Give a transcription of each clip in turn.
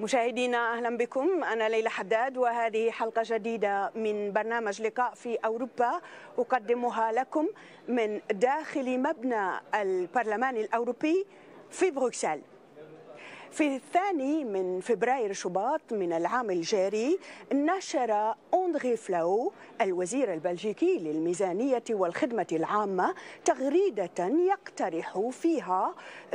مشاهدينا اهلا بكم انا ليلى حداد وهذه حلقه جديده من برنامج لقاء في اوروبا اقدمها لكم من داخل مبنى البرلمان الاوروبي في بروكسل في الثاني من فبراير شباط من العام الجاري نشر أندري فلاو الوزير البلجيكي للميزانية والخدمة العامة تغريدة يقترح فيها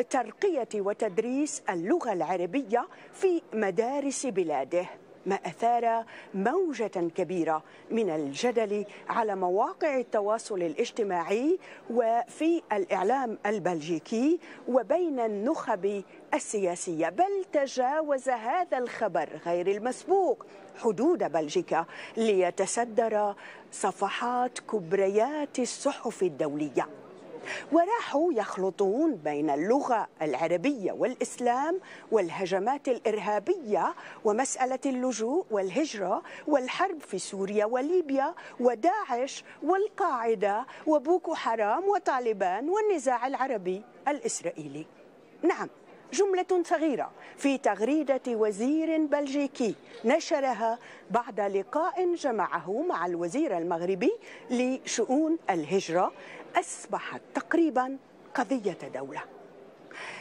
ترقية وتدريس اللغة العربية في مدارس بلاده ما أثار موجة كبيرة من الجدل على مواقع التواصل الاجتماعي وفي الإعلام البلجيكي وبين النخب السياسية بل تجاوز هذا الخبر غير المسبوق حدود بلجيكا ليتصدر صفحات كبريات الصحف الدولية وراحوا يخلطون بين اللغة العربية والإسلام والهجمات الإرهابية ومسألة اللجوء والهجرة والحرب في سوريا وليبيا وداعش والقاعدة وبوكو حرام وطالبان والنزاع العربي الإسرائيلي نعم جملة صغيرة في تغريدة وزير بلجيكي نشرها بعد لقاء جمعه مع الوزير المغربي لشؤون الهجرة أصبحت تقريبا قضية دولة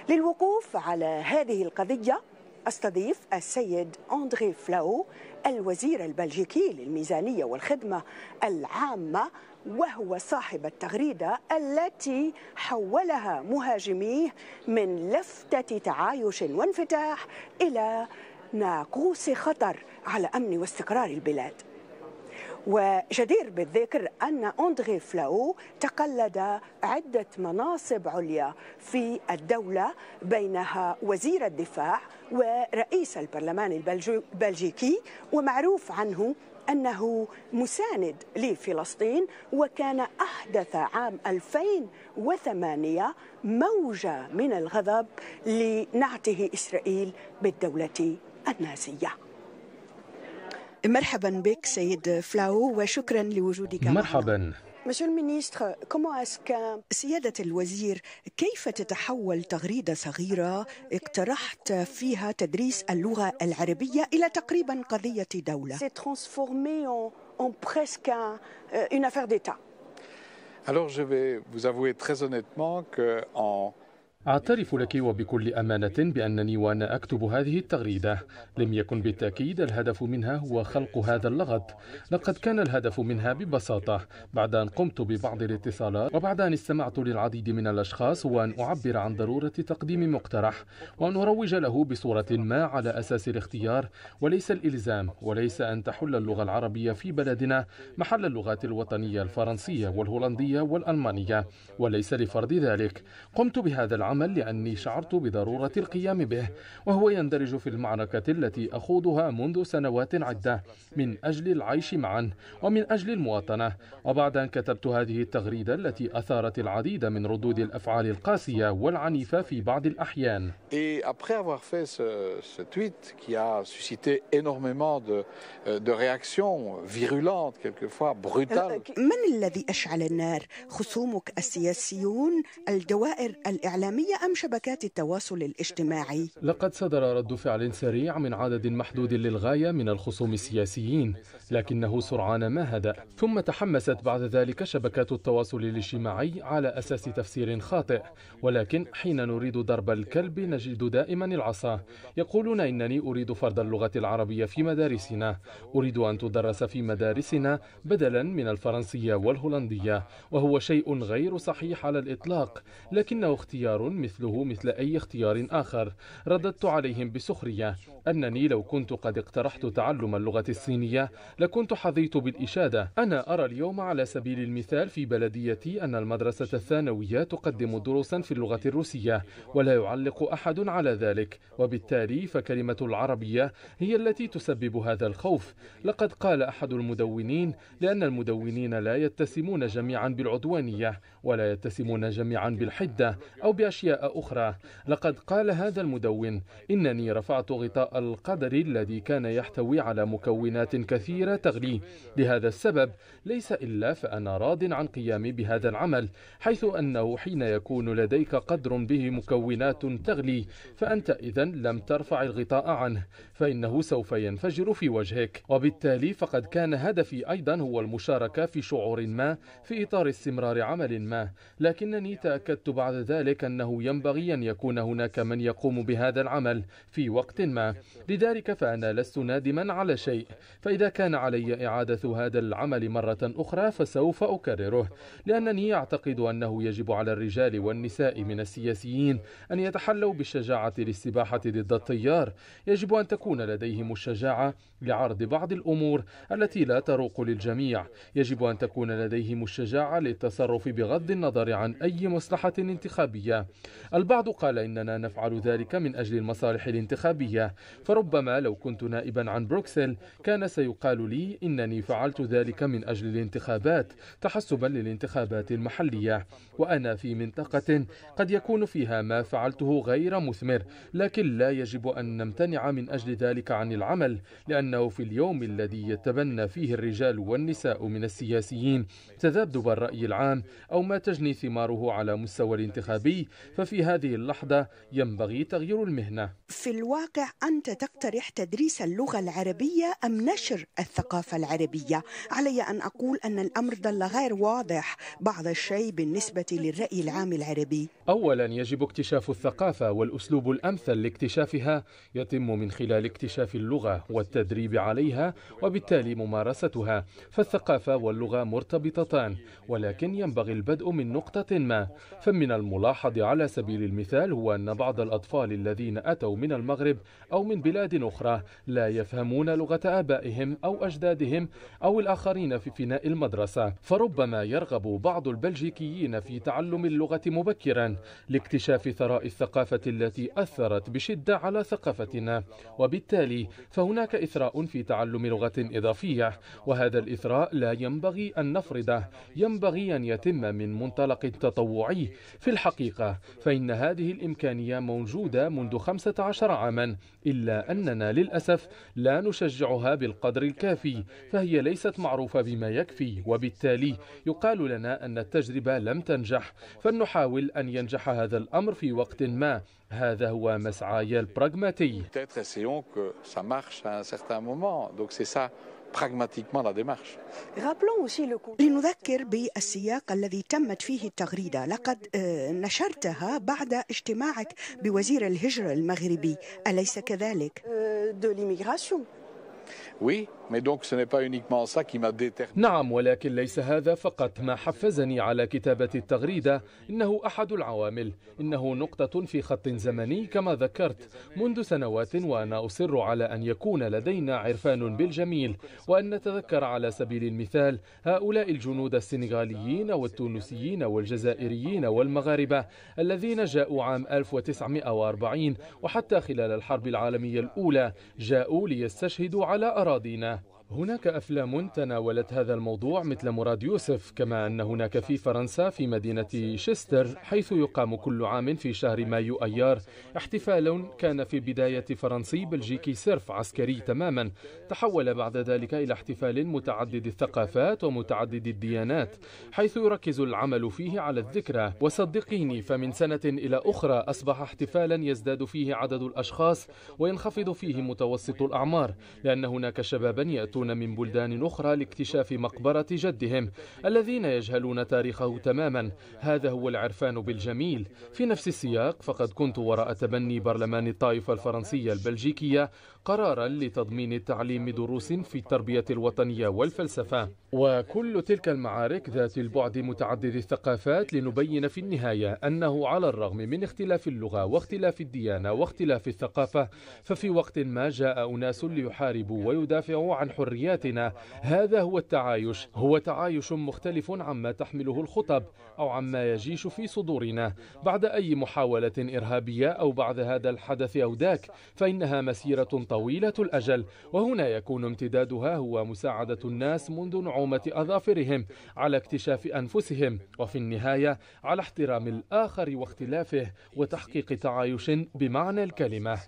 للوقوف على هذه القضية أستضيف السيد أندري فلاو الوزير البلجيكي للميزانية والخدمة العامة وهو صاحب التغريدة التي حولها مهاجميه من لفتة تعايش وانفتاح إلى ناقوس خطر على أمن واستقرار البلاد وجدير بالذكر أن أندغي فلاو تقلد عدة مناصب عليا في الدولة بينها وزير الدفاع ورئيس البرلمان البلجيكي ومعروف عنه أنه مساند لفلسطين وكان أحدث عام 2008 موجة من الغضب لنعته إسرائيل بالدولة النازية مرحبا بك سيد فلاو وشكرا لوجودك مرحبا معنا. سيادة الوزير كيف تتحول تغريدة صغيرة اقترحت فيها تدريس اللغة العربية إلى تقريبا قضية دولة؟ euh, Alors je vais vous avouer très honnêtement en أعترف لك وبكل أمانة بأنني وأنا أكتب هذه التغريدة لم يكن بالتأكيد الهدف منها هو خلق هذا اللغط لقد كان الهدف منها ببساطة بعد أن قمت ببعض الاتصالات وبعد أن استمعت للعديد من الأشخاص هو أن أعبر عن ضرورة تقديم مقترح وأن أروج له بصورة ما على أساس الاختيار وليس الإلزام وليس أن تحل اللغة العربية في بلدنا محل اللغات الوطنية الفرنسية والهولندية والألمانية وليس لفرض ذلك قمت بهذا العمل العمل لأني شعرت بضرورة القيام به وهو يندرج في المعركة التي أخوضها منذ سنوات عدة من أجل العيش معا ومن أجل المواطنة وبعد أن كتبت هذه التغريدة التي أثارت العديد من ردود الأفعال القاسية والعنيفة في بعض الأحيان من الذي أشعل النار؟ خصومك السياسيون، الدوائر الإعلامية الإعلامية أم شبكات التواصل الاجتماعي؟ لقد صدر رد فعل سريع من عدد محدود للغاية من الخصوم السياسيين لكنه سرعان ما هدأ ثم تحمست بعد ذلك شبكات التواصل الاجتماعي على أساس تفسير خاطئ ولكن حين نريد ضرب الكلب نجد دائما العصا يقولون إنني أريد فرض اللغة العربية في مدارسنا أريد أن تدرس في مدارسنا بدلا من الفرنسية والهولندية وهو شيء غير صحيح على الإطلاق لكنه اختيار مثله مثل أي اختيار آخر رددت عليهم بسخرية أنني لو كنت قد اقترحت تعلم اللغة الصينية لكنت حظيت بالإشادة أنا أرى اليوم على سبيل المثال في بلديتي أن المدرسة الثانوية تقدم دروسا في اللغة الروسية ولا يعلق أحد على ذلك وبالتالي فكلمة العربية هي التي تسبب هذا الخوف لقد قال أحد المدونين لأن المدونين لا يتسمون جميعا بالعدوانية ولا يتسمون جميعا بالحدة أو بأشياء أخرى لقد قال هذا المدون إنني رفعت غطاء القدر الذي كان يحتوي على مكونات كثيرة تغلي لهذا السبب ليس إلا فأنا راض عن قيامي بهذا العمل حيث أنه حين يكون لديك قدر به مكونات تغلي فأنت إذا لم ترفع الغطاء عنه فإنه سوف ينفجر في وجهك وبالتالي فقد كان هدفي أيضا هو المشاركة في شعور ما في إطار استمرار عمل ما ما لكنني تأكدت بعد ذلك أنه ينبغي أن يكون هناك من يقوم بهذا العمل في وقت ما لذلك فأنا لست نادما على شيء فإذا كان علي إعادة هذا العمل مرة أخرى فسوف أكرره لأنني أعتقد أنه يجب على الرجال والنساء من السياسيين أن يتحلوا بالشجاعة للسباحة ضد التيار يجب أن تكون لديهم الشجاعة لعرض بعض الأمور التي لا تروق للجميع يجب أن تكون لديهم الشجاعة للتصرف بغض بغض النظر عن أي مصلحة انتخابية البعض قال إننا نفعل ذلك من أجل المصالح الانتخابية فربما لو كنت نائبا عن بروكسل كان سيقال لي إنني فعلت ذلك من أجل الانتخابات تحسبا للانتخابات المحلية وأنا في منطقة قد يكون فيها ما فعلته غير مثمر لكن لا يجب أن نمتنع من أجل ذلك عن العمل لأنه في اليوم الذي يتبنى فيه الرجال والنساء من السياسيين تذبذب الرأي العام أو ما تجني ثماره على مستوى الانتخابي ففي هذه اللحظة ينبغي تغيير المهنة في الواقع أنت تقترح تدريس اللغة العربية أم نشر الثقافة العربية علي أن أقول أن الأمر ظل غير واضح بعض الشيء بالنسبة للرأي العام العربي أولا يجب اكتشاف الثقافة والأسلوب الأمثل لاكتشافها يتم من خلال اكتشاف اللغة والتدريب عليها وبالتالي ممارستها فالثقافة واللغة مرتبطتان ولكن ينبغي البدء البدء من نقطة ما فمن الملاحظ على سبيل المثال هو أن بعض الأطفال الذين أتوا من المغرب أو من بلاد أخرى لا يفهمون لغة آبائهم أو أجدادهم أو الآخرين في فناء المدرسة فربما يرغب بعض البلجيكيين في تعلم اللغة مبكرا لاكتشاف ثراء الثقافة التي أثرت بشدة على ثقافتنا وبالتالي فهناك إثراء في تعلم لغة إضافية وهذا الإثراء لا ينبغي أن نفرضه ينبغي أن يتم من من منطلق تطوعي في الحقيقة فإن هذه الإمكانية موجودة منذ 15 عاما إلا أننا للأسف لا نشجعها بالقدر الكافي فهي ليست معروفة بما يكفي وبالتالي يقال لنا أن التجربة لم تنجح فلنحاول أن ينجح هذا الأمر في وقت ما هذا هو مسعاي البراغماتي لنذكر بالسياق الذي تمت فيه التغريدة لقد آه، نشرتها بعد اجتماعك بوزير الهجرة المغربي أليس كذلك؟ euh, نعم ولكن ليس هذا فقط ما حفزني على كتابة التغريدة إنه أحد العوامل إنه نقطة في خط زمني كما ذكرت منذ سنوات وأنا أصر على أن يكون لدينا عرفان بالجميل وأن نتذكر على سبيل المثال هؤلاء الجنود السنغاليين والتونسيين والجزائريين والمغاربة الذين جاءوا عام 1940 وحتى خلال الحرب العالمية الأولى جاءوا ليستشهدوا على أراضينا هناك أفلام تناولت هذا الموضوع مثل مراد يوسف كما أن هناك في فرنسا في مدينة شستر حيث يقام كل عام في شهر مايو أيار احتفال كان في بداية فرنسي بلجيكي سيرف عسكري تماما تحول بعد ذلك إلى احتفال متعدد الثقافات ومتعدد الديانات حيث يركز العمل فيه على الذكرى وصدقيني فمن سنة إلى أخرى أصبح احتفالا يزداد فيه عدد الأشخاص وينخفض فيه متوسط الأعمار لأن هناك شبابا يأتون الباحثون من بلدان أخرى لاكتشاف مقبرة جدهم الذين يجهلون تاريخه تماما هذا هو العرفان بالجميل في نفس السياق فقد كنت وراء تبني برلمان الطائفة الفرنسية البلجيكية قرارا لتضمين تعليم دروس في التربية الوطنية والفلسفة وكل تلك المعارك ذات البعد متعدد الثقافات لنبين في النهاية أنه على الرغم من اختلاف اللغة واختلاف الديانة واختلاف الثقافة ففي وقت ما جاء أناس ليحاربوا ويدافعوا عن حرياتنا هذا هو التعايش هو تعايش مختلف عما تحمله الخطب أو عما يجيش في صدورنا بعد أي محاولة إرهابية أو بعد هذا الحدث أو ذاك فإنها مسيرة طويلة الأجل وهنا يكون امتدادها هو مساعدة الناس منذ نعومة أظافرهم على اكتشاف أنفسهم وفي النهاية على احترام الآخر واختلافه وتحقيق تعايش بمعنى الكلمة.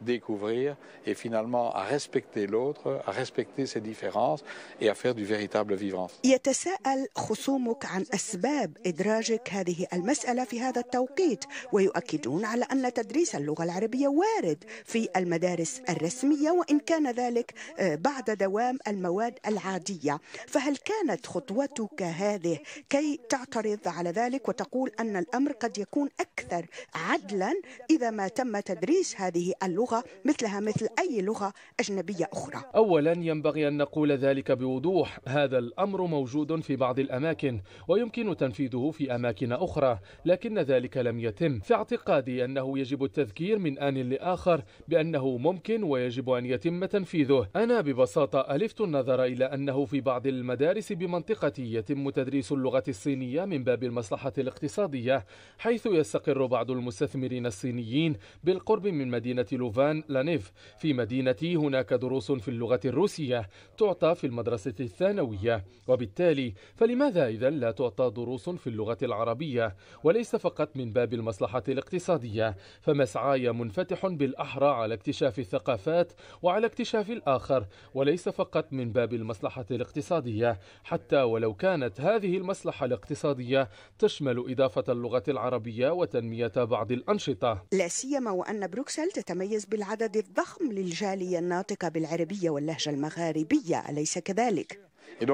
découvrir et finalement à respecter l'autre, à respecter ses différences et à faire du véritable vivre ensemble. يتساءل خصومك عن أسباب إدراجك هذه المسألة في هذا التوقيت ويؤكدون على أن تدريس اللغة العربية وارد في المدارس الرسمية وإن كان ذلك آه، بعد دوام المواد العادية فهل كانت خطوتك هذه كي تعترض على ذلك وتقول أن الأمر قد يكون أكثر عدلا إذا ما تم تدريس هذه اللغة اللغة مثلها مثل أي لغة أجنبية أخرى أولا ينبغي أن نقول ذلك بوضوح هذا الأمر موجود في بعض الأماكن ويمكن تنفيذه في أماكن أخرى لكن ذلك لم يتم في اعتقادي أنه يجب التذكير من آن لآخر بأنه ممكن ويجب أن يتم تنفيذه أنا ببساطة ألفت النظر إلى أنه في بعض المدارس بمنطقتي يتم تدريس اللغة الصينية من باب المصلحة الاقتصادية حيث يستقر بعض المستثمرين الصينيين بالقرب من مدينة لوفا جوفان لانيف في مدينتي هناك دروس في اللغة الروسية تعطى في المدرسة الثانوية وبالتالي فلماذا إذا لا تعطى دروس في اللغة العربية وليس فقط من باب المصلحة الاقتصادية فمسعاي منفتح بالأحرى على اكتشاف الثقافات وعلى اكتشاف الآخر وليس فقط من باب المصلحة الاقتصادية حتى ولو كانت هذه المصلحة الاقتصادية تشمل إضافة اللغة العربية وتنمية بعض الأنشطة لا سيما وأن بروكسل تتميز بالعدد الضخم للجالية الناطقة بالعربية واللهجة المغاربية أليس كذلك؟ euh,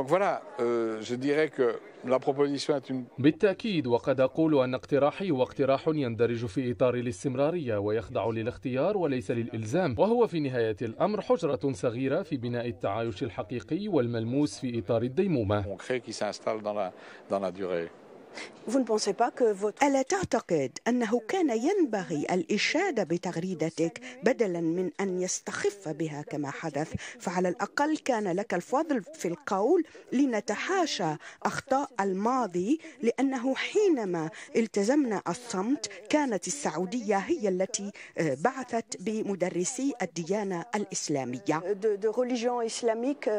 بالتأكيد وقد أقول أن اقتراحي هو اقتراح يندرج في إطار الاستمرارية ويخضع للاختيار وليس للإلزام وهو في نهاية الأمر حجرة صغيرة في بناء التعايش الحقيقي والملموس في إطار الديمومة ألا تعتقد أنه كان ينبغي الإشادة بتغريدتك بدلا من أن يستخف بها كما حدث فعلى الأقل كان لك الفضل في القول لنتحاشى أخطاء الماضي لأنه حينما التزمنا الصمت كانت السعودية هي التي آه، بعثت بمدرسي الديانة الإسلامية euh,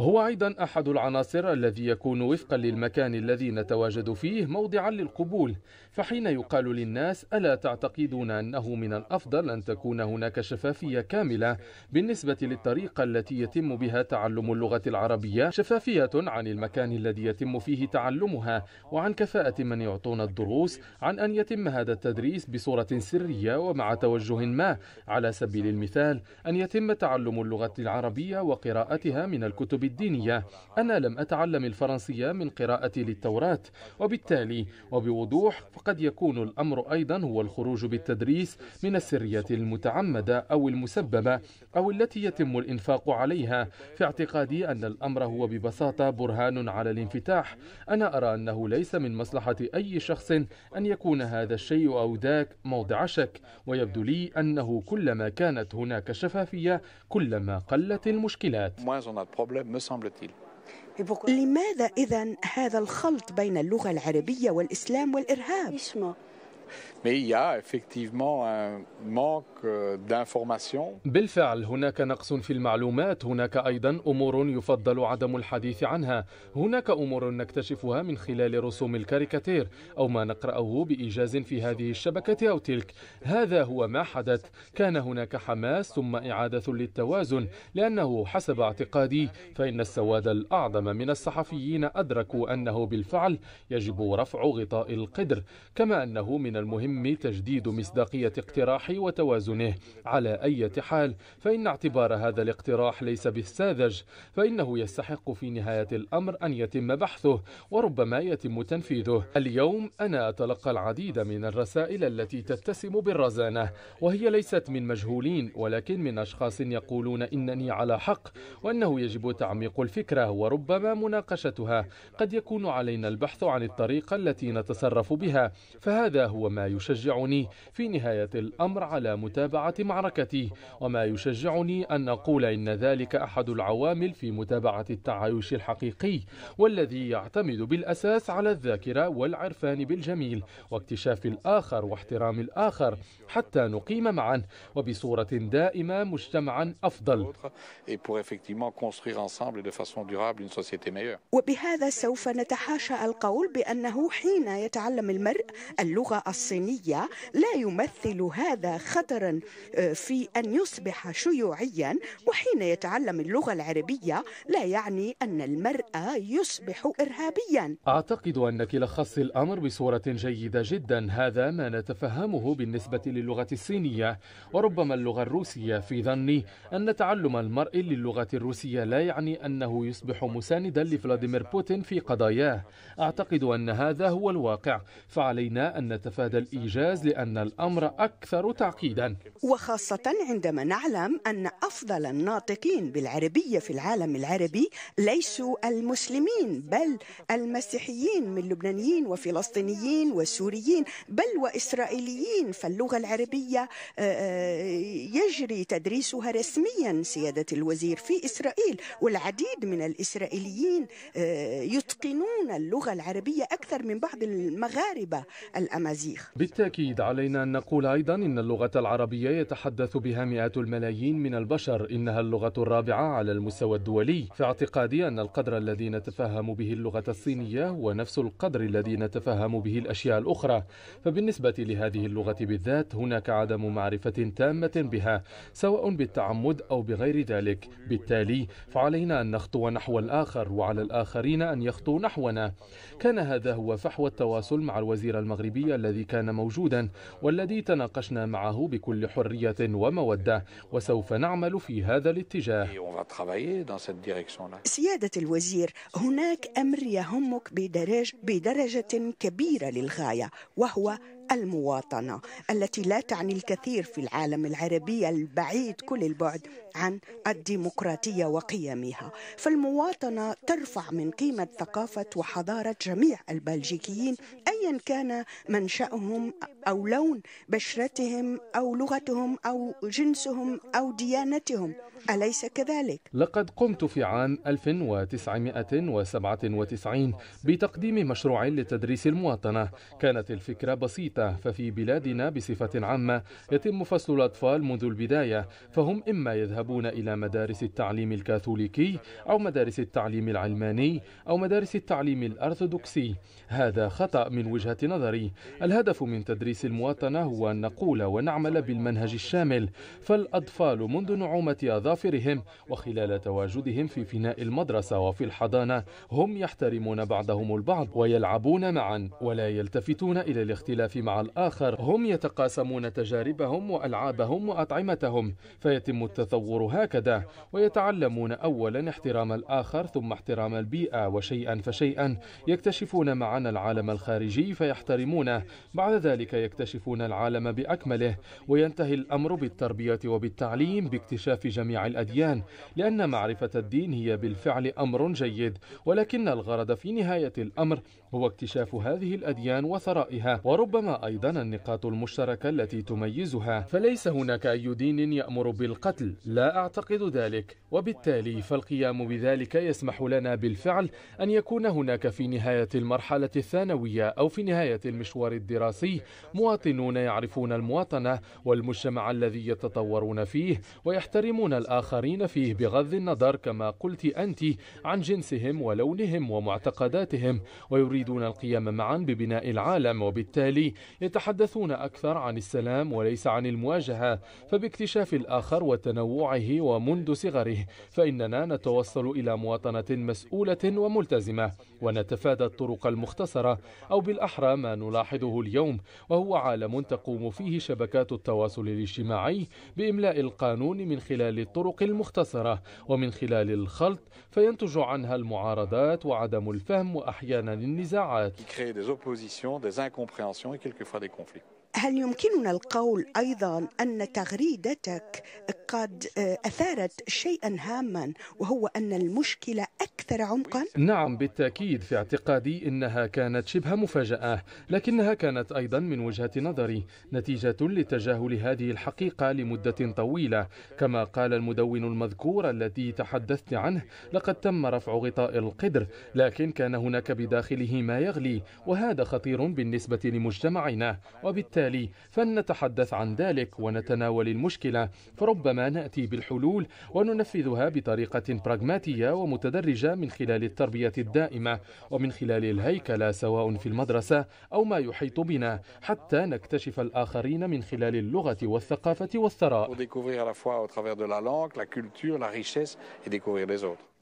هو أيضا أحد العناصر الذي يكون وفقا للمكان الذي يتواجد فيه موضعا للقبول فحين يقال للناس ألا تعتقدون أنه من الأفضل أن تكون هناك شفافية كاملة بالنسبة للطريقة التي يتم بها تعلم اللغة العربية شفافية عن المكان الذي يتم فيه تعلمها وعن كفاءة من يعطون الدروس عن أن يتم هذا التدريس بصورة سرية ومع توجه ما على سبيل المثال أن يتم تعلم اللغة العربية وقراءتها من الكتب الدينية أنا لم أتعلم الفرنسية من قراءتي للتوراة وبالتالي وبوضوح وقد يكون الأمر أيضا هو الخروج بالتدريس من السريات المتعمدة أو المسببة أو التي يتم الإنفاق عليها في اعتقادي أن الأمر هو ببساطة برهان على الانفتاح أنا أرى أنه ليس من مصلحة أي شخص أن يكون هذا الشيء أو ذاك موضع شك ويبدو لي أنه كلما كانت هناك شفافية كلما قلت المشكلات لماذا إذا هذا الخلط بين اللغة العربية والإسلام والإرهاب؟ Mais il y a effectivement un manque euh, d'informations. بالفعل هناك نقص في المعلومات، هناك أيضا أمور يفضل عدم الحديث عنها، هناك أمور نكتشفها من خلال رسوم الكاريكاتير أو ما نقرأه بإيجاز في هذه الشبكة أو تلك، هذا هو ما حدث، كان هناك حماس ثم إعادة للتوازن، لأنه حسب اعتقادي فإن السواد الأعظم من الصحفيين أدركوا أنه بالفعل يجب رفع غطاء القدر، كما أنه من المهم المهم تجديد مصداقية اقتراحي وتوازنه على أي حال فإن اعتبار هذا الاقتراح ليس بالساذج فإنه يستحق في نهاية الأمر أن يتم بحثه وربما يتم تنفيذه اليوم أنا أتلقى العديد من الرسائل التي تتسم بالرزانة وهي ليست من مجهولين ولكن من أشخاص يقولون إنني على حق وأنه يجب تعميق الفكرة وربما مناقشتها قد يكون علينا البحث عن الطريقة التي نتصرف بها فهذا هو ما يشجعني في نهاية الأمر على متابعة معركتي وما يشجعني أن أقول إن ذلك أحد العوامل في متابعة التعايش الحقيقي والذي يعتمد بالأساس على الذاكرة والعرفان بالجميل واكتشاف الآخر واحترام الآخر حتى نقيم معا وبصورة دائمة مجتمعا أفضل وبهذا سوف نتحاشى القول بأنه حين يتعلم المرء اللغة الصينية إيرانية لا يمثل هذا خطرا آه، في أن يصبح شيوعيا وحين يتعلم اللغة العربية لا يعني أن المرأة يصبح إرهابيا أعتقد أنك لخص الأمر بصورة جيدة جدا هذا ما نتفهمه بالنسبة للغة الصينية وربما اللغة الروسية في ظني أن تعلم المرء للغة الروسية لا يعني أنه يصبح مساندا لفلاديمير بوتين في قضاياه أعتقد أن هذا هو الواقع فعلينا أن نتفادى الإيجاز لأن الأمر أكثر تعقيدا وخاصة عندما نعلم أن أفضل الناطقين بالعربية في العالم العربي ليسوا المسلمين بل المسيحيين من لبنانيين وفلسطينيين وسوريين بل وإسرائيليين فاللغة العربية آه، آه، يجري تدريسها رسميا سيادة الوزير في إسرائيل والعديد من الإسرائيليين آه، يتقنون اللغة العربية أكثر من بعض المغاربة الأمازيغ بالتأكيد علينا أن نقول أيضا إن اللغة العربية يتحدث بها مئات الملايين من البشر إنها اللغة الرابعة على المستوى الدولي في اعتقادي أن القدر الذي نتفهم به اللغة الصينية هو نفس القدر الذي نتفهم به الأشياء الأخرى فبالنسبة لهذه اللغة بالذات هناك عدم معرفة تامة بها سواء بالتعمد أو بغير ذلك بالتالي فعلينا أن نخطو نحو الآخر وعلى الآخرين أن يخطوا نحونا كان هذا هو فحوى التواصل مع الوزير المغربي الذي كان موجودا والذي تناقشنا معه بكل حرية ومودة وسوف نعمل في هذا الاتجاه سيادة الوزير هناك أمر يهمك بدرجة, كبيرة للغاية وهو المواطنة التي لا تعني الكثير في العالم العربي البعيد كل البعد عن الديمقراطية وقيمها فالمواطنة ترفع من قيمة ثقافة وحضارة جميع البلجيكيين أيا كان منشأهم أو لون بشرتهم أو لغتهم أو جنسهم أو ديانتهم أليس كذلك؟ لقد قمت في عام 1997 بتقديم مشروع لتدريس المواطنة كانت الفكرة بسيطة الميتة ففي بلادنا بصفة عامة يتم فصل الأطفال منذ البداية فهم إما يذهبون إلى مدارس التعليم الكاثوليكي أو مدارس التعليم العلماني أو مدارس التعليم الأرثوذكسي هذا خطأ من وجهة نظري الهدف من تدريس المواطنة هو أن نقول ونعمل بالمنهج الشامل فالأطفال منذ نعومة أظافرهم وخلال تواجدهم في فناء المدرسة وفي الحضانة هم يحترمون بعضهم البعض ويلعبون معا ولا يلتفتون إلى الاختلاف مع الآخر هم يتقاسمون تجاربهم وألعابهم وأطعمتهم فيتم التطور هكذا ويتعلمون أولا احترام الآخر ثم احترام البيئة وشيئا فشيئا يكتشفون معنا العالم الخارجي فيحترمونه بعد ذلك يكتشفون العالم بأكمله وينتهي الأمر بالتربية وبالتعليم باكتشاف جميع الأديان لأن معرفة الدين هي بالفعل أمر جيد ولكن الغرض في نهاية الأمر هو اكتشاف هذه الأديان وثرائها وربما أيضا النقاط المشتركة التي تميزها فليس هناك أي دين يأمر بالقتل لا أعتقد ذلك وبالتالي فالقيام بذلك يسمح لنا بالفعل أن يكون هناك في نهاية المرحلة الثانوية أو في نهاية المشوار الدراسي مواطنون يعرفون المواطنة والمجتمع الذي يتطورون فيه ويحترمون الآخرين فيه بغض النظر كما قلت أنت عن جنسهم ولونهم ومعتقداتهم ويريد يريدون القيام معا ببناء العالم وبالتالي يتحدثون أكثر عن السلام وليس عن المواجهة فباكتشاف الآخر وتنوعه ومنذ صغره فإننا نتوصل إلى مواطنة مسؤولة وملتزمة ونتفادى الطرق المختصرة أو بالأحرى ما نلاحظه اليوم وهو عالم تقوم فيه شبكات التواصل الاجتماعي بإملاء القانون من خلال الطرق المختصرة ومن خلال الخلط فينتج عنها المعارضات وعدم الفهم وأحيانا النزاع Euh. Qui créent des oppositions, des incompréhensions et quelquefois des conflits. هل يمكننا القول أيضا أن تغريدتك قد أثارت شيئا هاما وهو أن المشكلة أكثر عمقا؟ نعم بالتأكيد في اعتقادي إنها كانت شبه مفاجأة لكنها كانت أيضا من وجهة نظري نتيجة لتجاهل هذه الحقيقة لمدة طويلة كما قال المدون المذكور الذي تحدثت عنه لقد تم رفع غطاء القدر لكن كان هناك بداخله ما يغلي وهذا خطير بالنسبة لمجتمعنا وبالتالي التالي فلنتحدث عن ذلك ونتناول المشكلة فربما نأتي بالحلول وننفذها بطريقة براغماتية ومتدرجة من خلال التربية الدائمة ومن خلال الهيكلة سواء في المدرسة أو ما يحيط بنا حتى نكتشف الآخرين من خلال اللغة والثقافة والثراء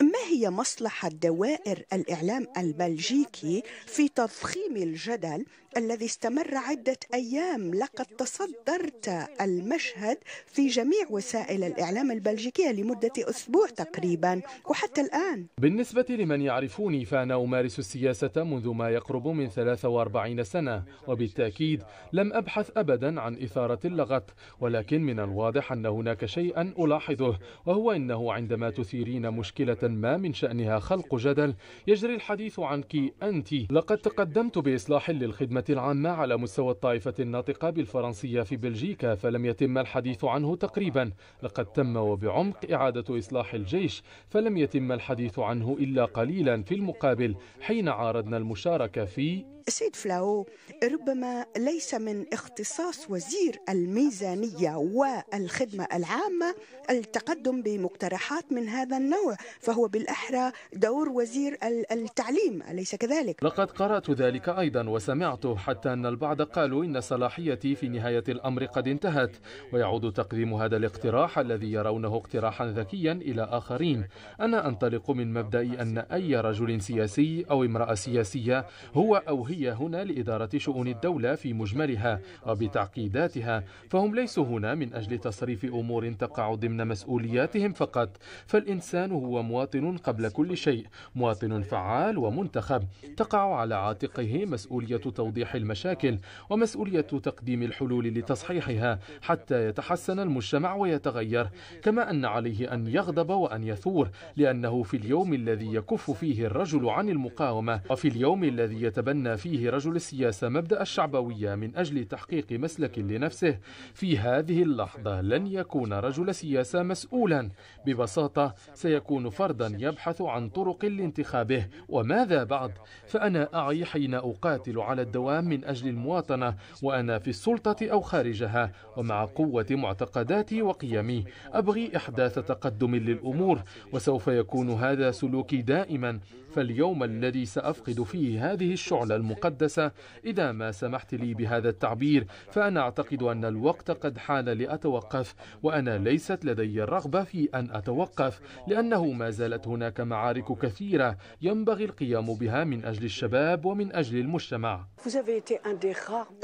ما هي مصلحة دوائر الإعلام البلجيكي في تضخيم الجدل الذي استمر عدة أيام لقد تصدرت المشهد في جميع وسائل الإعلام البلجيكية لمدة أسبوع تقريبا وحتى الآن بالنسبة لمن يعرفوني فأنا أمارس السياسة منذ ما يقرب من 43 سنة وبالتأكيد لم أبحث أبدا عن إثارة اللغط ولكن من الواضح أن هناك شيئا ألاحظه وهو أنه عندما تثيرين مشكلة ما من شأنها خلق جدل يجري الحديث عنك أنت لقد تقدمت بإصلاح للخدمة الترجمة العامة على مستوى الطائفة الناطقة بالفرنسية في بلجيكا فلم يتم الحديث عنه تقريبا لقد تم وبعمق إعادة إصلاح الجيش فلم يتم الحديث عنه إلا قليلا في المقابل حين عارضنا المشاركة في سيد فلاو ربما ليس من اختصاص وزير الميزانية والخدمة العامة التقدم بمقترحات من هذا النوع فهو بالأحرى دور وزير التعليم أليس كذلك؟ لقد قرأت ذلك أيضا وسمعته حتى أن البعض قالوا إن صلاحيتي في نهاية الأمر قد انتهت ويعود تقديم هذا الاقتراح الذي يرونه اقتراحا ذكيا إلى آخرين أنا أنطلق من مبدأ أن أي رجل سياسي أو امرأة سياسية هو أو هي هي هنا لإدارة شؤون الدولة في مجملها وبتعقيداتها فهم ليسوا هنا من أجل تصريف أمور تقع ضمن مسؤولياتهم فقط فالإنسان هو مواطن قبل كل شيء مواطن فعال ومنتخب تقع على عاتقه مسؤولية توضيح المشاكل ومسؤولية تقديم الحلول لتصحيحها حتى يتحسن المجتمع ويتغير كما أن عليه أن يغضب وأن يثور لأنه في اليوم الذي يكف فيه الرجل عن المقاومة وفي اليوم الذي يتبنى فيه رجل السياسة مبدأ الشعبوية من أجل تحقيق مسلك لنفسه في هذه اللحظة لن يكون رجل سياسة مسؤولا ببساطة سيكون فردا يبحث عن طرق لانتخابه وماذا بعد فأنا أعي حين أقاتل على الدوام من أجل المواطنة وأنا في السلطة أو خارجها ومع قوة معتقداتي وقيمي أبغي إحداث تقدم للأمور وسوف يكون هذا سلوكي دائما فاليوم الذي سأفقد فيه هذه الشعلة الم... مقدسة إذا ما سمحت لي بهذا التعبير فأنا أعتقد أن الوقت قد حان لأتوقف وأنا ليست لدي الرغبة في أن أتوقف لأنه ما زالت هناك معارك كثيرة ينبغي القيام بها من أجل الشباب ومن أجل المجتمع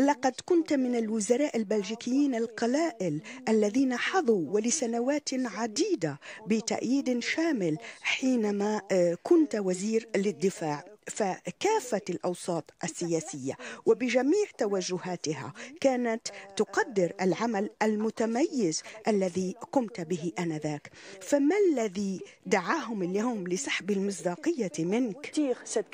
لقد كنت من الوزراء البلجيكيين القلائل الذين حظوا ولسنوات عديدة بتأييد شامل حينما آه، كنت وزير للدفاع فكافة الأوساط السياسية وبجميع توجهاتها كانت تقدر العمل المتميز الذي قمت به آنذاك فما الذي دعاهم اليوم لسحب المصداقية منك؟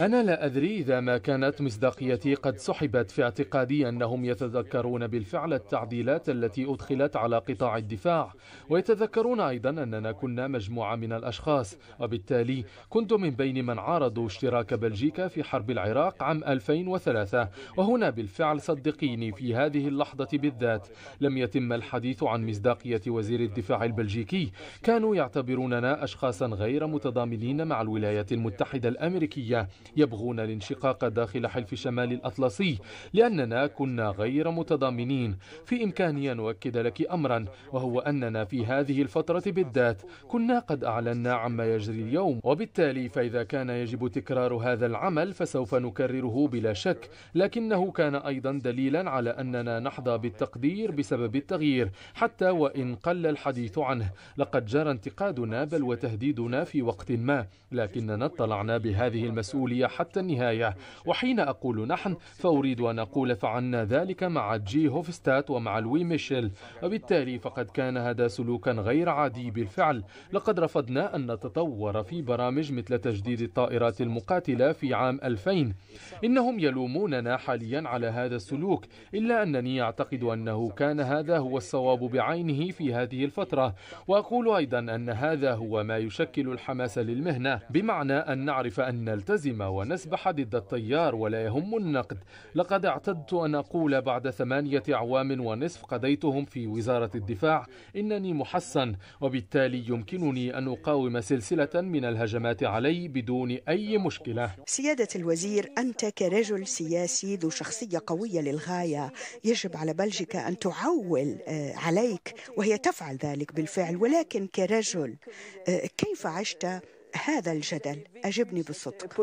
أنا لا أدري إذا ما كانت مصداقيتي قد سحبت في اعتقادي أنهم يتذكرون بالفعل التعديلات التي أدخلت على قطاع الدفاع ويتذكرون أيضا أننا كنا مجموعة من الأشخاص وبالتالي كنت من بين من عارضوا اشتراك بلجيكا بلجيكا في حرب العراق عام 2003 وهنا بالفعل صدقيني في هذه اللحظة بالذات لم يتم الحديث عن مصداقية وزير الدفاع البلجيكي كانوا يعتبروننا أشخاصا غير متضامنين مع الولايات المتحدة الأمريكية يبغون الانشقاق داخل حلف شمال الأطلسي لأننا كنا غير متضامنين في إمكاني أن أؤكد لك أمرا وهو أننا في هذه الفترة بالذات كنا قد أعلنا عما يجري اليوم وبالتالي فإذا كان يجب تكرار هذا العمل فسوف نكرره بلا شك لكنه كان أيضا دليلا على أننا نحظى بالتقدير بسبب التغيير حتى وإن قل الحديث عنه لقد جرى انتقادنا بل وتهديدنا في وقت ما لكننا اطلعنا بهذه المسؤولية حتى النهاية وحين أقول نحن فأريد أن أقول فعلنا ذلك مع جي هوفستات ومع لوي ميشيل وبالتالي فقد كان هذا سلوكا غير عادي بالفعل لقد رفضنا أن نتطور في برامج مثل تجديد الطائرات المقاتلة في عام 2000 إنهم يلوموننا حاليا على هذا السلوك إلا أنني أعتقد أنه كان هذا هو الصواب بعينه في هذه الفترة وأقول أيضا أن هذا هو ما يشكل الحماس للمهنة بمعنى أن نعرف أن نلتزم ونسبح ضد التيار ولا يهم النقد لقد اعتدت أن أقول بعد ثمانية أعوام ونصف قضيتهم في وزارة الدفاع إنني محسن وبالتالي يمكنني أن أقاوم سلسلة من الهجمات علي بدون أي مشكلة سيادة الوزير أنت كرجل سياسي ذو شخصية قوية للغاية يجب على بلجيكا أن تعول آه، عليك وهي تفعل ذلك بالفعل ولكن كرجل آه، كيف عشت هذا الجدل أجبني بالصدق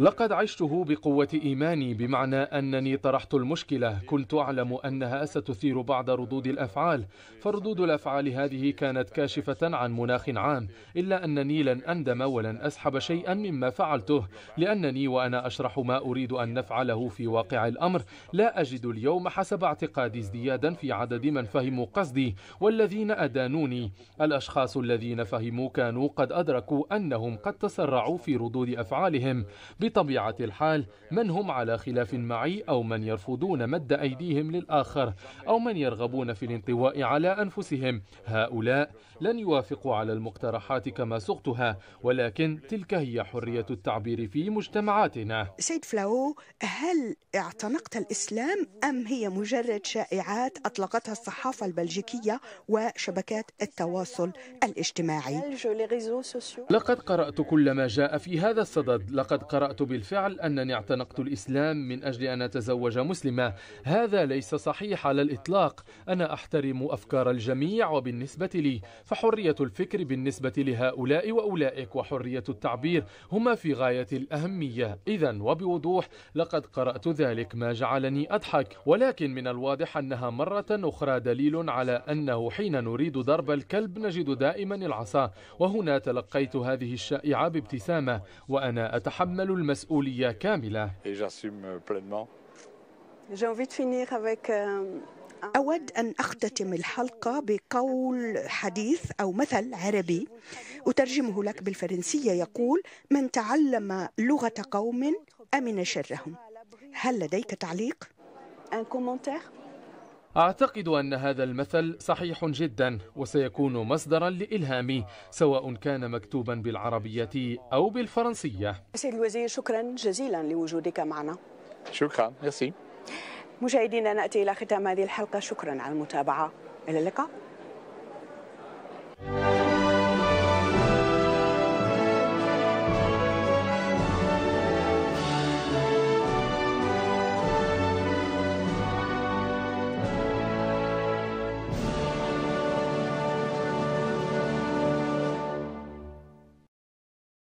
لقد عشته بقوة إيماني بمعنى أنني طرحت المشكلة كنت أعلم أنها ستثير بعض ردود الأفعال فردود الأفعال هذه كانت كاشفة عن مناخ عام إلا أنني لن أندم ولن أسحب شيئا مما فعلته لأنني وأنا أشرح ما أريد أن نفعله في واقع الأمر لا أجد اليوم حسب اعتقادي ازديادا في عدد من فهموا قصدي والذين أدانوني الأشخاص الذين فهموا كانوا قد أدركوا أنهم قد تسرعوا في ردود أفعالهم بطبيعة الحال من هم على خلاف معي أو من يرفضون مد أيديهم للآخر أو من يرغبون في الانطواء على أنفسهم هؤلاء لن يوافقوا على المقترحات كما سقتها ولكن تلك هي حرية التعبير في مجتمعاتنا سيد فلاو هل اعتنقت الإسلام أم هي مجرد شائعات أطلقتها الصحافة البلجيكية وشبكات التواصل الاجتماعي لقد قرأت كل ما جاء في هذا الصدد لقد قرأت شعرت بالفعل أنني اعتنقت الإسلام من أجل أن أتزوج مسلمة هذا ليس صحيح على الإطلاق أنا أحترم أفكار الجميع وبالنسبة لي فحرية الفكر بالنسبة لهؤلاء وأولئك وحرية التعبير هما في غاية الأهمية إذا وبوضوح لقد قرأت ذلك ما جعلني أضحك ولكن من الواضح أنها مرة أخرى دليل على أنه حين نريد ضرب الكلب نجد دائما العصا وهنا تلقيت هذه الشائعة بابتسامة وأنا أتحمل الم مسؤولية كاملة euh, euh, أود أن أختتم الحلقة بقول حديث أو مثل عربي أترجمه لك بالفرنسية يقول من تعلم لغة قوم أمن شرهم هل لديك تعليق؟ un commentaire أعتقد أن هذا المثل صحيح جدا وسيكون مصدرا لإلهامي سواء كان مكتوبا بالعربية أو بالفرنسية سيد الوزير شكرا جزيلا لوجودك معنا شكرا ميرسي مشاهدينا نأتي إلى ختام هذه الحلقة شكرا على المتابعة إلى اللقاء